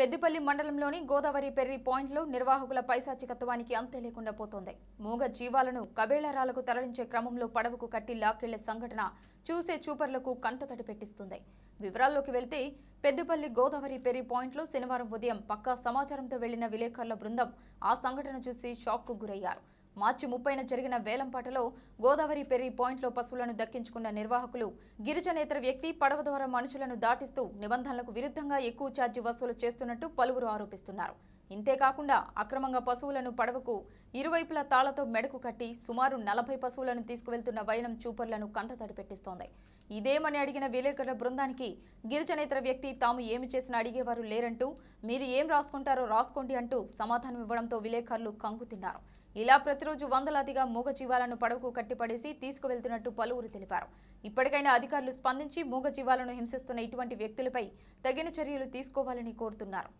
పెద్దపల్లి మండలంలోని గోదావరి పెర్రి పాయింట్లో నిర్వాహకుల పైశాచికత్వానికి అంతే లేకుండా పోతోంది మూగ జీవాలను కబేళారాలకు తరలించే క్రమంలో పడవకు కట్టి లాక్కెళ్ల సంఘటన చూసే చూపర్లకు కంటతడి పెట్టిస్తుంది వివరాల్లోకి వెళ్తే పెద్దపల్లి గోదావరి పెరి పాయింట్లో శనివారం ఉదయం పక్కా సమాచారంతో వెళ్లిన విలేకరుల బృందం ఆ సంఘటన చూసి షాక్కు గురయ్యారు మార్చి ముప్పైన జరిగిన వేలంపాటలో గోదావరి పెరి పాయింట్లో పశువులను దక్కించుకున్న నిర్వాహకులు గిరిజనేతర వ్యక్తి పడవ ద్వారా మనుషులను దాటిస్తూ నిబంధనలకు విరుద్ధంగా ఎక్కువ ఛార్జీ వసూలు చేస్తున్నట్టు పలువురు ఆరోపిస్తున్నారు ఇంతేకాకుండా అక్రమంగా పశువులను పడవకు ఇరువైపులా తాళతో మెడకు కట్టి సుమారు నలభై పశువులను తీసుకువెళ్తున్న వైనం చూపర్లను కంటతడి పెట్టిస్తోంది ఇదేమని అడిగిన విలేకరుల బృందానికి గిరిజనేతర వ్యక్తి తాము ఏమి చేసినా అడిగేవారు లేరంటూ మీరు ఏం రాసుకుంటారో రాసుకోండి అంటూ సమాధానం ఇవ్వడంతో విలేకరులు కంగుతిన్నారు ఇలా ప్రతిరోజు వందలాదిగా మూగ జీవాలను పడవకు కట్టిపడేసి తీసుకువెళ్తున్నట్టు పలువురు తెలిపారు ఇప్పటికైనా అధికారులు స్పందించి మూగ జీవాలను హింసిస్తున్న ఇటువంటి వ్యక్తులపై తగిన చర్యలు తీసుకోవాలని కోరుతున్నారు